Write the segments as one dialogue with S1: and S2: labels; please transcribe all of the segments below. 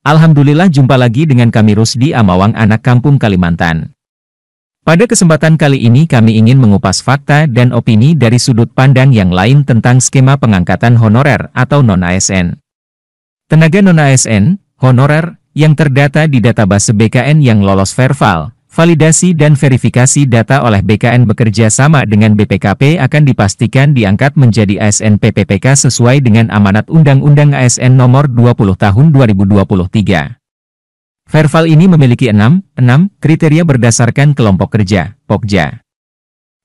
S1: Alhamdulillah jumpa lagi dengan kami Rusdi Amawang anak kampung Kalimantan. Pada kesempatan kali ini kami ingin mengupas fakta dan opini dari sudut pandang yang lain tentang skema pengangkatan honorer atau non-ASN. Tenaga non-ASN, honorer, yang terdata di database BKN yang lolos verval, Validasi dan verifikasi data oleh BKN bekerja sama dengan BPKP akan dipastikan diangkat menjadi ASN PPPK sesuai dengan amanat Undang-Undang ASN Nomor 20 Tahun 2023. Verval ini memiliki 6, 6 kriteria berdasarkan kelompok kerja, POKJA.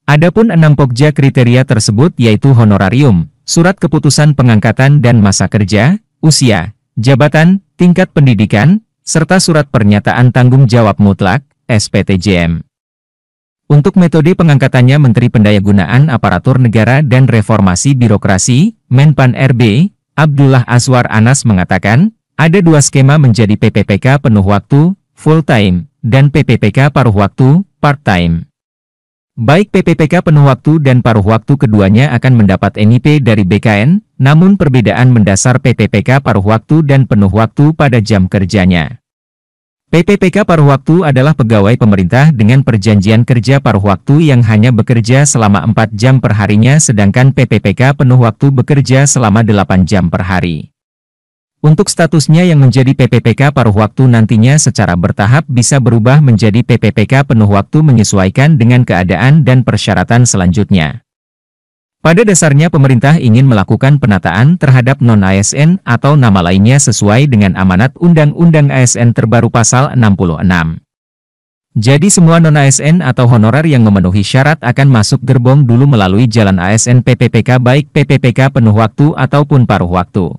S1: Adapun enam POKJA kriteria tersebut yaitu honorarium, surat keputusan pengangkatan dan masa kerja, usia, jabatan, tingkat pendidikan, serta surat pernyataan tanggung jawab mutlak, SPTJM. Untuk metode pengangkatannya Menteri Pendayagunaan Aparatur Negara dan Reformasi Birokrasi, Menpan RB, Abdullah Aswar Anas mengatakan, ada dua skema menjadi PPPK penuh waktu, full time, dan PPPK paruh waktu, part time. Baik PPPK penuh waktu dan paruh waktu keduanya akan mendapat NIP dari BKN, namun perbedaan mendasar PPPK paruh waktu dan penuh waktu pada jam kerjanya. PPPK paruh waktu adalah pegawai pemerintah dengan perjanjian kerja paruh waktu yang hanya bekerja selama 4 jam harinya sedangkan PPPK penuh waktu bekerja selama 8 jam per hari. Untuk statusnya yang menjadi PPPK paruh waktu nantinya secara bertahap bisa berubah menjadi PPPK penuh waktu menyesuaikan dengan keadaan dan persyaratan selanjutnya. Pada dasarnya pemerintah ingin melakukan penataan terhadap non-ASN atau nama lainnya sesuai dengan amanat Undang-Undang ASN terbaru Pasal 66. Jadi semua non-ASN atau honorer yang memenuhi syarat akan masuk gerbong dulu melalui jalan ASN PPPK baik PPPK penuh waktu ataupun paruh waktu.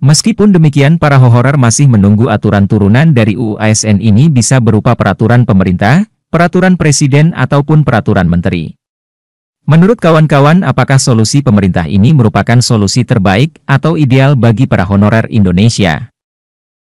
S1: Meskipun demikian para honorar masih menunggu aturan turunan dari UU ASN ini bisa berupa peraturan pemerintah, peraturan presiden ataupun peraturan menteri. Menurut kawan-kawan apakah solusi pemerintah ini merupakan solusi terbaik atau ideal bagi para honorer Indonesia?